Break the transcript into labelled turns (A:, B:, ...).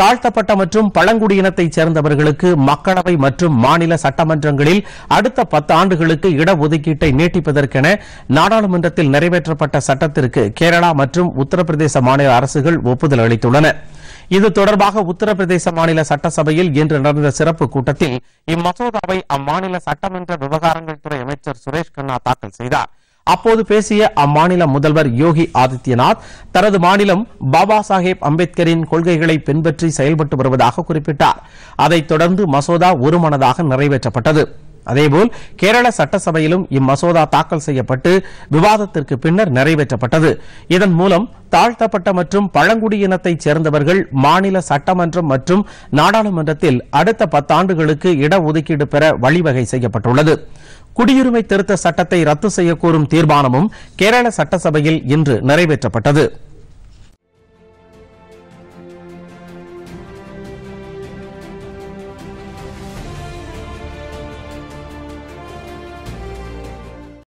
A: தாழ்த்தப்பட்ட மற்றும் பழங்குடியினத்தைச் சேர்ந்தவர்களுக்கு மக்களவை மற்றும் மாநில சட்டமன்றங்களில் அடுத்த பத்து ஆண்டுகளுக்கு இடஒதுக்கீட்டை நீட்டிப்பதற்கென நாடாளுமன்றத்தில் நிறைவேற்றப்பட்ட சட்டத்திற்கு கேரளா மற்றும் உத்தரப்பிரதேச மாநில அரசுகள் ஒப்புதல் அளித்துள்ளன இது தொடர்பாக உத்தரப்பிரதேச மாநில சட்டசபையில் இன்று நடந்த சிறப்பு கூட்டத்தில் இம்மசோதாவை அம்மாநில சட்டமன்ற விவகாரங்கள் துறை அமைச்சர் சுரேஷ் கண்ணா தாக்கல் செய்தாா் அப்போது பேசிய அம்மாநில முதல்வர் யோகி ஆதித்யநாத் தனது மாநிலம் பாபா சாஹேப் அம்பேத்கரின் கொள்கைகளை பின்பற்றி செயல்பட்டு வருவதாக குறிப்பிட்டார் அதைத் தொடர்ந்து மசோதா ஒருமனதாக நிறைவேற்றப்பட்டது அதேபோல் கேரள சட்டசபையிலும் இம்மசோதா தாக்கல் செய்யப்பட்டு விவாதத்திற்கு பின்னர் நிறைவேற்றப்பட்டது இதன் மூலம் தாழ்த்தப்பட்ட மற்றும் பழங்குடியினத்தைச் சேர்ந்தவர்கள் மாநில சட்டமன்றம் மற்றும் நாடாளுமன்றத்தில் அடுத்த பத்தாண்டுகளுக்கு இடஒதுக்கீடு பெற வழிவகை செய்யப்பட்டுள்ளது குடியுரிமை திருத்த சட்டத்தை ரத்து செய்யக்கோரும் தீர்மானமும் கேரள சட்டசபையில் இன்று நிறைவேற்றப்பட்டது